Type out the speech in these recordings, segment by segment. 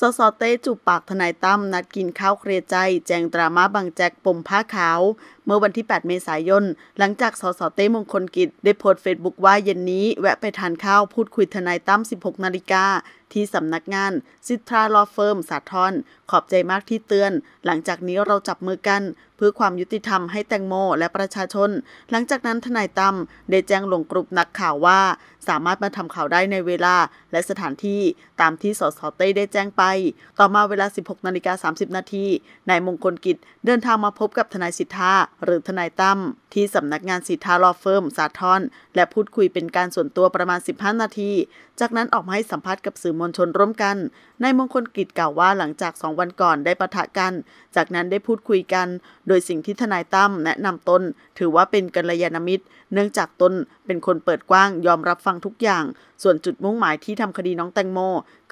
สสเต้จูบปาก ทนายตั้มนัดกิน ข้าว เคลียร์ใจ แจงดราม่าบางแจ็คปมผ้าขาว เมื่อวันที่ 8 เมษายน หลังจากสสเต้มงคลกิจ ได้โพสต์เฟซบุ๊กว่าเย็นนี้แวะไปทานข้าว พูดคุยทนายตั้ม 16 นาฬิกาที่สำนักงานซิตราลอเฟิร์มสาทรขอบใจมากที่เตือน หลังจากนี้เราจับมือกัน เพื่อความยุติธรรมให้แตงโมและประชาชน หลังจากนั้นทนายตั้มได้แจ้งลงกรุ่มนักข่าวว่า สามารถมาทำข่าวได้ในเวลา และสถานที่ตามที่สสเต้ได้แจ้งไป ต่อมาเวลา 16นาฬิกา30 นาทีนายมงคลกิจ เดินทางมาพบกับทนายสิทธาหรือทนายตั้มที่สำนักงานสิทธาลอเฟิร์มสาทรและพูดคุยเป็นการส่วนตัวประมาณ 15 นาที จากนั้นออกมาให้สัมภาษณ์กับสื่อมวลชนร่วมกัน นายมงคลกิจกล่าวว่าหลังจากสองวันก่อนได้ประทะกัน จากนั้นได้พูดคุยกัน โดยสิ่งที่ทนายตั้มแนะนำตนถือว่าเป็นกัลยาณมิตรเนื่องจากตนเป็นคนเปิดกว้างยอมรับฟังทุกอย่างส่วนจุดมุ่งหมายที่ทำคดีน้องแตงโม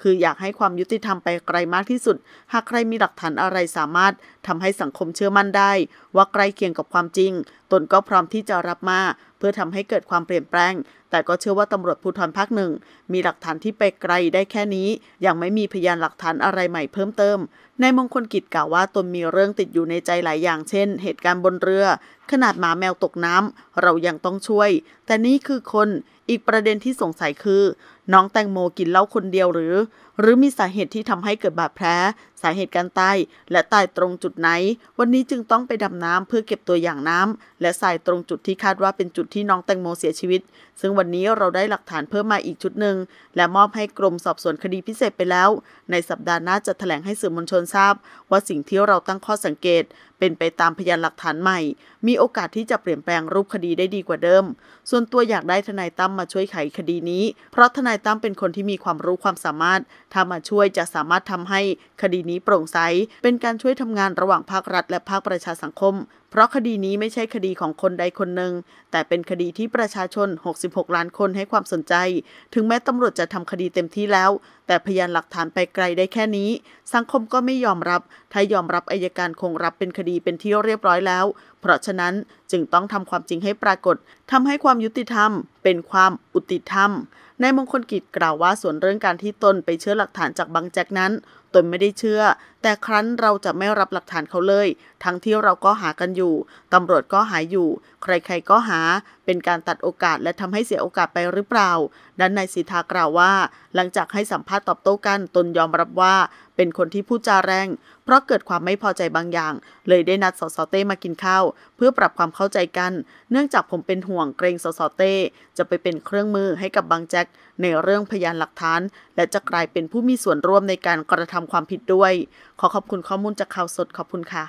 คืออยากให้ความยุติธรรมไปไกลมากที่สุด หากใครมีหลักฐานอะไรสามารถทำให้สังคมเชื่อมั่นได้ ว่าใกล้เคียงกับความจริง ตนก็พร้อมที่จะรับมาเพื่อทำให้เกิดความเปลี่ยนแปลง แต่ก็เชื่อว่าตำรวจภูธรภาคหนึ่ง มีหลักฐานที่ไปไกลได้แค่นี้ ยังไม่มีพยานหลักฐานอะไรใหม่เพิ่มเติมนายมงคลกิจกล่าวว่าตนมีเรื่องติดอยู่ในใจหลายอย่าง เช่น เหตุการณ์บนเรือ ขนาดหมาแมวตกน้ำ เรายังต้องช่วย แต่นี่คือคน อีกประเด็นที่สงสัยคือน้องแตงโมกินเหล้าคนเดียวหรือหรือมีสาเหตุที่ทำให้เกิดบาดแผลสาเหตุการตายและตายตรงจุดไหน วันนี้จึงต้องไปดำน้ำเพื่อเก็บตัวอย่างน้ำและใส่ตรงจุดที่คาดว่าเป็นจุดที่น้องแตงโมเสียชีวิต ซึ่งวันนี้เราได้หลักฐานเพิ่มมาอีกชุดหนึ่งและมอบให้กรมสอบสวนคดีพิเศษไปแล้ว ในสัปดาห์หน้าจะแถลงให้สื่อมวลชนทราบ ว่าสิ่งที่เราตั้งข้อสังเกตเป็นไปตามพยานหลักฐานใหม่ มีโอกาสที่จะเปลี่ยนแปลงรูปคดีได้ดีกว่าเดิม ส่วนตัวอยากได้ทนายตั้มมาช่วยไขคดีนี้ เพราะทนายตั้มเป็นคนที่มีความรู้ความสามารถ ถ้ามาช่วยจะสามารถทำให้ คดีนี้โปร่งใส เป็นการช่วยทำงานระหว่างภาครัฐ และภาคประชาสังคม เพราะคดีนี้ไม่ใช่คดีของคนใดคนหนึ่ง แต่เป็นคดีที่ประชาชน 66 ล้านคนให้ความสนใจ ถึงแม้ตำรวจจะทำคดีเต็มที่แล้วแต่พยานหลักฐานไปไกลได้แค่นี้ สังคมก็ไม่ยอมรับ ถ้ายอมรับอายการคงรับเป็นคดีเป็นที่เรียบร้อยแล้ว เพราะฉะนั้นจึงต้องทำความจริงให้ปรากฏทำให้ความยุติธรรมเป็นความอุติธรรมนายมงคลกิจกล่าวว่า ส่วนเรื่องการที่ตนไปเชื่อหลักฐานจากบังแจ็คนั้น ตนไม่ได้เชื่อ แต่ครั้นเราจะไม่รับหลักฐานเขาเลย ทั้งที่เราก็หากันอยู่ตำรวจก็หายอยู่ ใครๆก็หาเป็นการตัดโอกาสและทำให้เสียโอกาสไปหรือเปล่าด้านนายสีทากล่าวว่า หลังจากให้สัมภาษณ์ตอบโต้กัน ตนยอมรับว่าเป็นคนที่พูดจาแรง เพราะเกิดความไม่พอใจบางอย่าง เลยได้นัดสสเต้มากินข้าว เพื่อปรับความเข้าใจกัน เนื่องจากผมเป็นห่วงเกรงสสเต้จะไปเป็นเครื่องมือให้กับบางแจ็คในเรื่องพยานหลักฐาน และจะกลายเป็นผู้มีส่วนร่วมในการกระทำความผิดด้วย ขอขอบคุณข้อมูลจากข่าวสดขอบคุณค่ะ